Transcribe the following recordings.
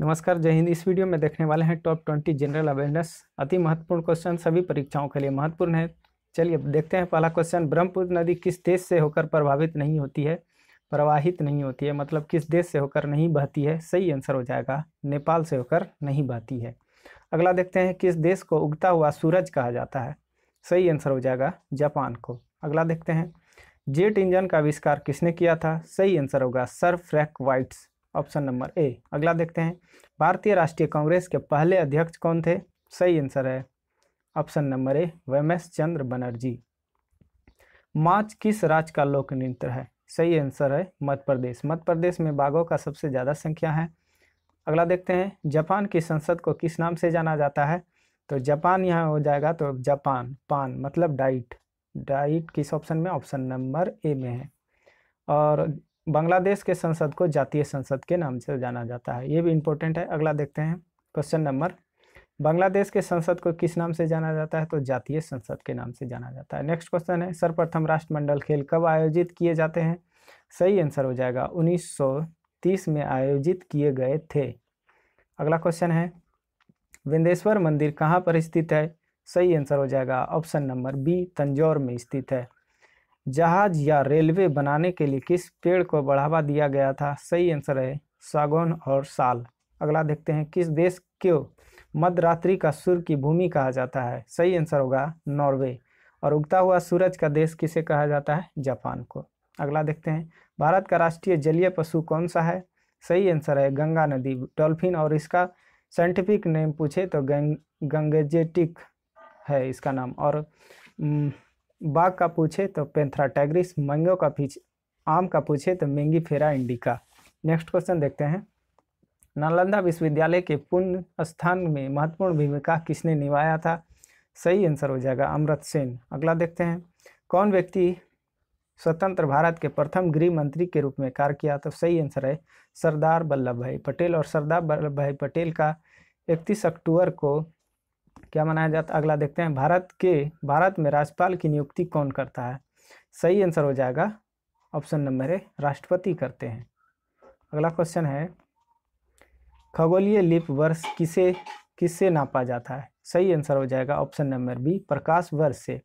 नमस्कार जय हिंद इस वीडियो में देखने वाले हैं टॉप ट्वेंटी जनरल अवेयरनेस अति महत्वपूर्ण क्वेश्चन सभी परीक्षाओं के लिए महत्वपूर्ण है चलिए देखते हैं पहला क्वेश्चन ब्रह्मपुत्र नदी किस देश से होकर प्रभावित नहीं होती है प्रवाहित नहीं होती है मतलब किस देश से होकर नहीं बहती है सही आंसर हो जाएगा नेपाल से होकर नहीं बहती है अगला देखते हैं किस देश को उगता हुआ सूरज कहा जाता है सही आंसर हो जाएगा जापान को अगला देखते हैं जेट इंजन का आविष्कार किसने किया था सही आंसर होगा सर फ्रैक वाइट्स ऑप्शन नंबर ए अगला देखते हैं भारतीय राष्ट्रीय कांग्रेस के पहले अध्यक्ष कौन थे सही आंसर है ऑप्शन नंबर ए वेम एस चंद्र बनर्जी माच किस राज्य का लोक नृत्य है सही आंसर है मध्य प्रदेश मध्य प्रदेश में बाघों का सबसे ज़्यादा संख्या है अगला देखते हैं जापान की संसद को किस नाम से जाना जाता है तो जापान यहाँ हो जाएगा तो जापान पान मतलब डाइट डाइट किस ऑप्शन में ऑप्शन नंबर ए में है और बांग्लादेश के संसद को जातीय संसद के नाम से जाना जाता है ये भी इम्पोर्टेंट है अगला देखते हैं क्वेश्चन नंबर बांग्लादेश के संसद को किस नाम से जाना जाता है तो जातीय संसद के नाम से जाना जाता है नेक्स्ट क्वेश्चन है सर्वप्रथम राष्ट्रमंडल खेल कब आयोजित किए जाते हैं सही आंसर हो जाएगा 1930 में आयोजित किए गए थे अगला क्वेश्चन है विंदेश्वर मंदिर कहाँ पर स्थित है सही आंसर हो जाएगा ऑप्शन नंबर बी तंजौर में स्थित है जहाज या रेलवे बनाने के लिए किस पेड़ को बढ़ावा दिया गया था सही आंसर है सागौन और साल अगला देखते हैं किस देश को मध्यरात्रि का सूर्य की भूमि कहा जाता है सही आंसर होगा नॉर्वे और उगता हुआ सूरज का देश किसे कहा जाता है जापान को अगला देखते हैं भारत का राष्ट्रीय जलीय पशु कौन सा है सही आंसर है गंगा नदी डॉल्फिन और इसका साइंटिफिक नेम पूछे तो गंग गंगेजेटिक है इसका नाम और बाघ का पूछे तो पेंथरा टाइग्रिस मंगो का पीछे आम का पूछे तो मेंगी फेरा इंडिका नेक्स्ट क्वेश्चन देखते हैं नालंदा विश्वविद्यालय के पुण्य स्थान में महत्वपूर्ण भूमिका किसने निभाया था सही आंसर हो जाएगा अमृत सेन अगला देखते हैं कौन व्यक्ति स्वतंत्र भारत के प्रथम गृह मंत्री के रूप में कार्य किया तो सही आंसर है सरदार वल्लभ भाई पटेल और सरदार वल्लभ भाई पटेल का इकतीस अक्टूबर को क्या मनाया जाता अगला देखते हैं भारत के भारत में राज्यपाल की नियुक्ति कौन करता है सही आंसर हो जाएगा ऑप्शन नंबर ए राष्ट्रपति करते हैं अगला क्वेश्चन है खगोलीय लिप वर्ष किसे किससे नापा जाता है सही आंसर हो जाएगा ऑप्शन नंबर बी प्रकाश वर्ष से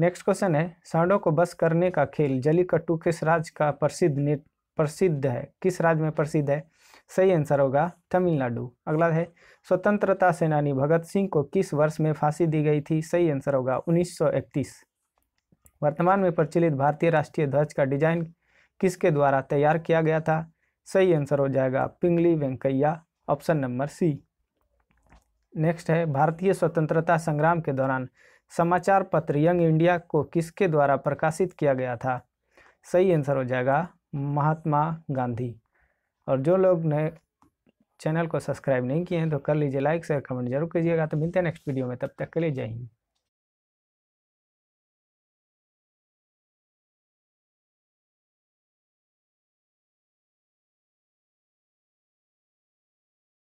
नेक्स्ट क्वेश्चन है सांडों को बस करने का खेल जलीकट्टू किस राज्य का प्रसिद्ध प्रसिद्ध है किस राज्य में प्रसिद्ध है सही आंसर होगा तमिलनाडु अगला है स्वतंत्रता सेनानी भगत सिंह को किस वर्ष में फांसी दी गई थी सही आंसर होगा 1931 वर्तमान में प्रचलित भारतीय राष्ट्रीय ध्वज का डिजाइन किसके द्वारा तैयार किया गया था सही आंसर हो जाएगा Pingali Venkayya option number C next है भारतीय स्वतंत्रता संग्राम के दौरान समाचार पत्र यंग इंडिया को किसके द्वारा प्रकाशित किया गया था सही आंसर हो जाएगा महात्मा गांधी और जो लोग नए चैनल को सब्सक्राइब नहीं किए हैं तो कर लीजिए लाइक शेयर कमेंट जरूर कीजिएगा तो मिलते हैं नेक्स्ट वीडियो में तब तक के लिए जय हिंद